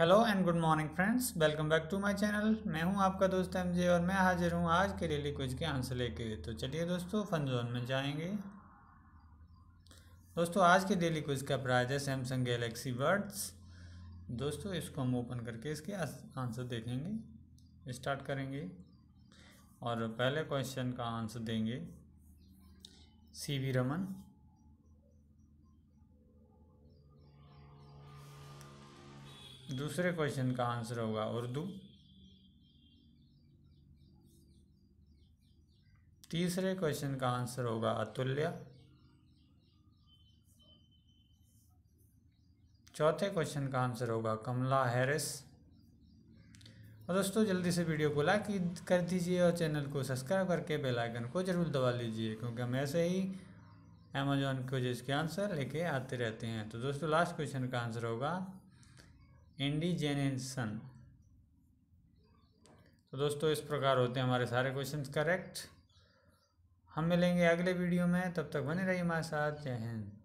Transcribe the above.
hello and good morning friends welcome back to my channel मैं हूं आपका दोस्त एम जे और मैं हाजिर हूं आज के डेली क्विज के आंसर लेके तो चलिए दोस्तों फन जोन में जाएंगे दोस्तों आज के डेली क्विज का प्राइज है सैमसंग गैलेक्सी बर्ड्स दोस्तों इसको हम ओपन करके इसके आंसर देखेंगे स्टार्ट करेंगे और पहले क्वेश्चन का आंसर देंगे सी वी रमन दूसरे क्वेश्चन का आंसर होगा उर्दू तीसरे क्वेश्चन का आंसर होगा अतुल्य चौथे क्वेश्चन का आंसर होगा कमला हैरिस और दोस्तों जल्दी से वीडियो को लाइक कर दीजिए और चैनल को सब्सक्राइब करके बेल आइकन को ज़रूर दबा लीजिए क्योंकि हम ऐसे ही अमेजोन क्विजेज जिसके आंसर लेके आते रहते हैं तो दोस्तों लास्ट क्वेश्चन का आंसर होगा इंडिजेनेशन तो दोस्तों इस प्रकार होते हैं हमारे सारे क्वेश्चंस करेक्ट हम मिलेंगे अगले वीडियो में तब तक बने रहिए हमारे साथ जय हिंद